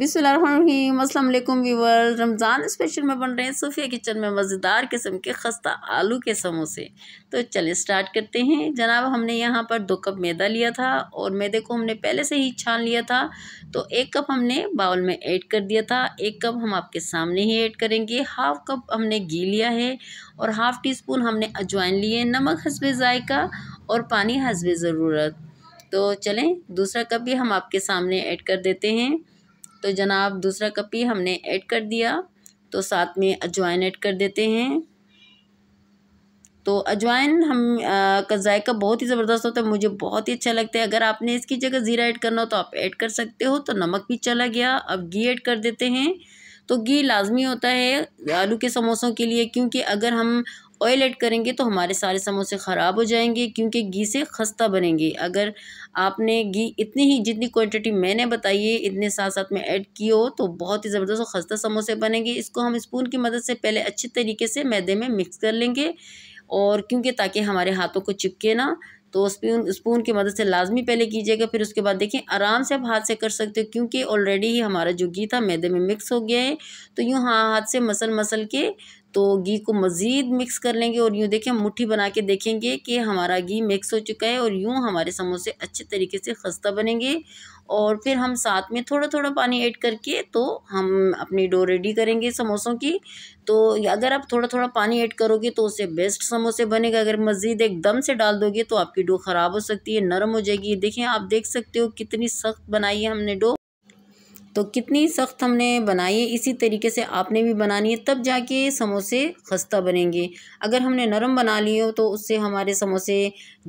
बिसमीम viewer Ramzan special में बन रहे हैं सूफिया किचन में मज़ेदार किस्म के खस्ता आलू के समोसे तो चलिए स्टार्ट करते हैं जनाब हमने यहाँ पर दो कप मैदा लिया था और मैदे को हमने पहले से ही छान लिया था तो एक कप हमने बाउल में ऐड कर दिया था एक कप हम आपके सामने ही ऐड करेंगे हाफ़ कप हमने घी लिया है और हाफ़ टी स्पून हमने अजवाइन लिए नमक हसब ज़ायका और पानी हसब ज़रूरत तो चलें दूसरा कप भी हम आपके सामने ऐड कर देते हैं तो जनाब दूसरा कपी हमने ऐड कर दिया तो साथ में अजवाइन ऐड कर देते हैं तो अजवाइन हम आ, का जायका बहुत ही ज़बरदस्त होता है मुझे बहुत ही अच्छा लगता है अगर आपने इसकी जगह ज़ीरा ऐड करना हो तो आप ऐड कर सकते हो तो नमक भी चला गया अब घी ऐड कर देते हैं तो घी लाजमी होता है आलू के समोसों के लिए क्योंकि अगर हम ऑयल ऐड करेंगे तो हमारे सारे समोसे ख़राब हो जाएंगे क्योंकि घी से खस्ता बनेंगे अगर आपने घी इतनी ही जितनी क्वांटिटी मैंने बताई है इतने साथ साथ में ऐड किए हो तो बहुत ही ज़बरदस्त और खस्ता समोसे बनेंगे इसको हम स्पून की मदद से पहले अच्छे तरीके से मैदे में मिक्स कर लेंगे और क्योंकि ताकि हमारे हाथों को चिपके ना तो स्पून स्पून की मदद से लाजमी पहले कीजिएगा फिर उसके बाद देखें आराम से आप हाथ से कर सकते हो क्योंकि ऑलरेडी ही हमारा जो घी था मैदे में मिक्स हो गया है तो यूँ हाँ हाथ से मसल मसल के तो घी को मज़ीद मिक्स कर लेंगे और यूँ देखें मुट्ठी बना के देखेंगे कि हमारा घी मिक्स हो चुका है और यूँ हमारे समोसे अच्छे तरीके से खस्ता बनेंगे और फिर हम साथ में थोड़ा थोड़ा पानी ऐड करके तो हम अपनी डो रेडी करेंगे समोसों की तो अगर आप थोड़ा थोड़ा पानी ऐड करोगे तो उससे बेस्ट समोसे बनेगा अगर मज़ीद एकदम से डाल दोगे तो आपकी डो ख़राब हो सकती है नरम हो जाएगी देखें आप देख सकते हो कितनी सख्त बनाई है हमने डो तो कितनी सख्त हमने बनाई है इसी तरीके से आपने भी बनानी है तब जाके समोसे खस्ता बनेंगे अगर हमने नरम बना लिए हो तो उससे हमारे समोसे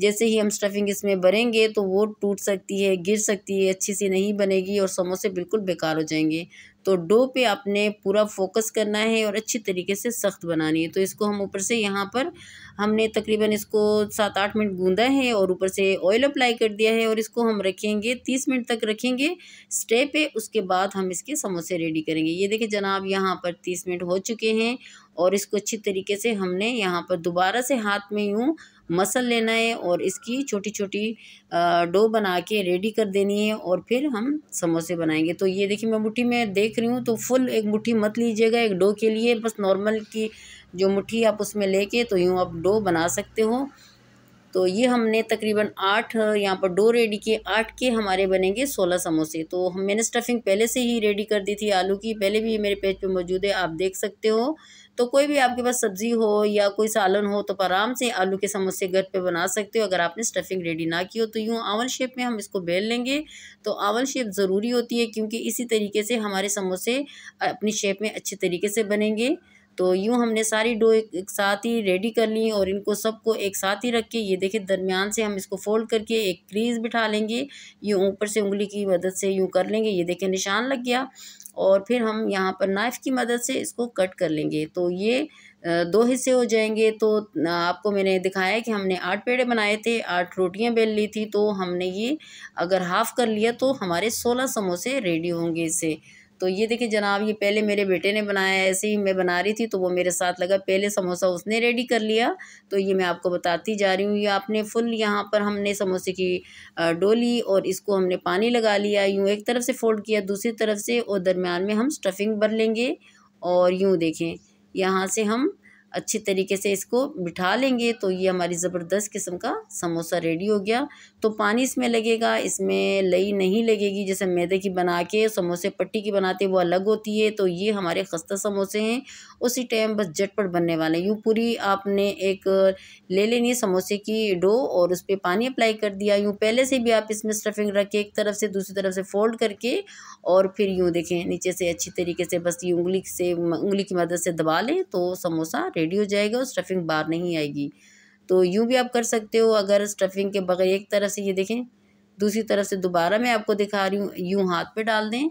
जैसे ही हम स्टफिंग इसमें भरेंगे तो वो टूट सकती है गिर सकती है अच्छी सी नहीं बनेगी और समोसे बिल्कुल बेकार हो जाएंगे तो डो पे आपने पूरा फोकस करना है और अच्छी तरीके से सख्त बनानी है तो इसको हम ऊपर से यहाँ पर हमने तकरीबन इसको सात आठ मिनट गूंदा है और ऊपर से ऑयल अप्लाई कर दिया है और इसको हम रखेंगे तीस मिनट तक रखेंगे स्टे पे उसके बाद हम इसके समोसे रेडी करेंगे ये देखिए जनाब यहाँ पर तीस मिनट हो चुके हैं और इसको अच्छी तरीके से हमने यहाँ पर दोबारा से हाथ में यूँ मसल लेना है और इसकी छोटी छोटी डो बना के रेडी कर देनी है और फिर हम समोसे बनाएंगे तो ये देखिए मैं मुट्ठी में देख रही हूँ तो फुल एक मुट्ठी मत लीजिएगा एक डो के लिए बस नॉर्मल की जो मुट्ठी आप उसमें लेके तो यूँ आप डो बना सकते हो तो ये हमने तकरीबन आठ यहाँ पर डो रेडी किए आठ के हमारे बनेंगे सोलह समोसे तो हम मैंने स्टफिंग पहले से ही रेडी कर दी थी आलू की पहले भी मेरे पेज पे मौजूद है आप देख सकते हो तो कोई भी आपके पास सब्ज़ी हो या कोई सालन हो तो आराम से आलू के समोसे घर पे बना सकते हो अगर आपने स्टफिंग रेडी ना की हो तो यूँ आवल शेप में हम इसको बेल लेंगे तो आवल शेप ज़रूरी होती है क्योंकि इसी तरीके से हमारे समोसे अपनी शेप में अच्छे तरीके से बनेंगे तो यूँ हमने सारी डो एक, साथ ही रेडी कर ली और इनको सबको एक साथ ही रख के ये देखिए दरमियान से हम इसको फोल्ड करके एक क्रीज बिठा लेंगे यूँ ऊपर से उंगली की मदद से यूँ कर लेंगे ये देखिए निशान लग गया और फिर हम यहाँ पर नाइफ़ की मदद से इसको कट कर लेंगे तो ये दो हिस्से हो जाएंगे तो आपको मैंने दिखाया कि हमने आठ पेड़े बनाए थे आठ रोटियां बेल ली थी तो हमने ये अगर हाफ़ कर लिया तो हमारे सोलह समोसे रेडी होंगे इसे तो ये देखिए जनाब ये पहले मेरे बेटे ने बनाया ऐसे ही मैं बना रही थी तो वो मेरे साथ लगा पहले समोसा उसने रेडी कर लिया तो ये मैं आपको बताती जा रही हूँ ये आपने फुल यहाँ पर हमने समोसे की डोली और इसको हमने पानी लगा लिया यूँ एक तरफ से फोल्ड किया दूसरी तरफ से और दरमियान में हम स्टफिंग भर लेंगे और यूँ देखें यहाँ से हम अच्छी तरीके से इसको बिठा लेंगे तो ये हमारी ज़बरदस्त किस्म का समोसा रेडी हो गया तो पानी इसमें लगेगा इसमें लई नहीं लगेगी जैसे मैदे की बना के समोसे पट्टी की बनाते वो अलग होती है तो ये हमारे खस्ता समोसे हैं उसी टाइम बस झटपट बनने वाले हैं यूँ पूरी आपने एक ले लेनी है समोसे की डो और उस पर पानी अप्लाई कर दिया यूँ पहले से भी आप इसमें स्टफिंग रख के एक तरफ से दूसरी तरफ से फोल्ड करके और फिर यूँ देखें नीचे से अच्छी तरीके से बस ये उंगली से उंगली की मदद से दबा लें तो समोसा रेडी रेडी हो जाएगा और स्टफिंग बाहर नहीं आएगी तो यूँ भी आप कर सकते हो अगर स्टफिंग के बगैर एक तरफ से ये देखें दूसरी तरफ से दोबारा मैं आपको दिखा रही हूँ यूँ हाथ पे डाल दें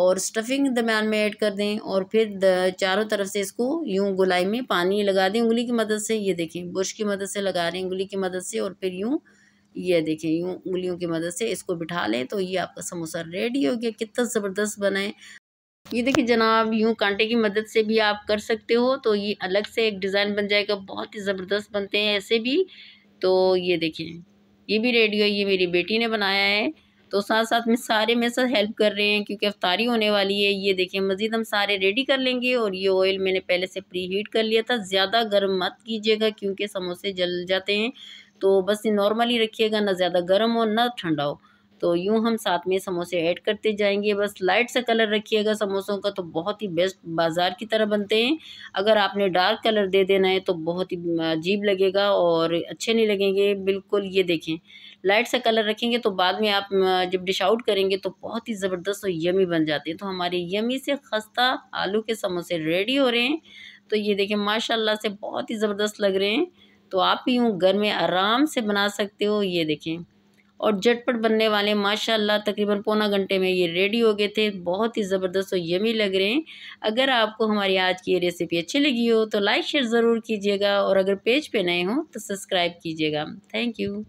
और स्टफिंग दरम्यान में ऐड कर दें और फिर चारों तरफ से इसको यूँ गुलाई में पानी लगा दें उंगली की मदद से ये देखें ब्रश की मदद से लगा रहे उंगली की मदद से और फिर यूँ ये देखें यूँ उंगलियों की मदद से इसको बिठा लें तो ये आपका समोसा रेडी हो गया कितना ज़बरदस्त बना ये देखिए जनाब यूँ कांटे की मदद से भी आप कर सकते हो तो ये अलग से एक डिज़ाइन बन जाएगा बहुत ही ज़बरदस्त बनते हैं ऐसे भी तो ये देखिए ये भी रेडियो ये मेरी बेटी ने बनाया है तो साथ साथ में सारे मेरे साथ हेल्प कर रहे हैं क्योंकि अफ्तारी होने वाली है ये देखिए मज़ीद हम सारे रेडी कर लेंगे और ये ऑयल मैंने पहले से प्री हीट कर लिया था ज़्यादा गर्म मत कीजिएगा क्योंकि समोसे जल जाते हैं तो बस नॉर्मली रखिएगा ना ज़्यादा गर्म हो ना ठंडा हो तो यूँ हम साथ में समोसे ऐड करते जाएंगे बस लाइट सा कलर रखिएगा समोसों का तो बहुत ही बेस्ट बाज़ार की तरह बनते हैं अगर आपने डार्क कलर दे देना है तो बहुत ही अजीब लगेगा और अच्छे नहीं लगेंगे बिल्कुल ये देखें लाइट सा कलर रखेंगे तो बाद में आप जब डिश आउट करेंगे तो बहुत ही ज़बरदस्त और यमी बन जाते हैं तो हमारे यमी से खस्ता आलू के समोसे रेडी हो रहे हैं तो ये देखें माशाल्लाह से बहुत ही ज़बरदस्त लग रहे हैं तो आप भी यूँ घर में आराम से बना सकते हो ये देखें और झटपट बनने वाले माशाल्लाह तकरीबन पौना घंटे में ये रेडी हो गए थे बहुत ही ज़बरदस्त और यमी लग रहे हैं अगर आपको हमारी आज की ये रेसिपी अच्छी लगी हो तो लाइक शेयर ज़रूर कीजिएगा और अगर पेज पे नए हों तो सब्सक्राइब कीजिएगा थैंक यू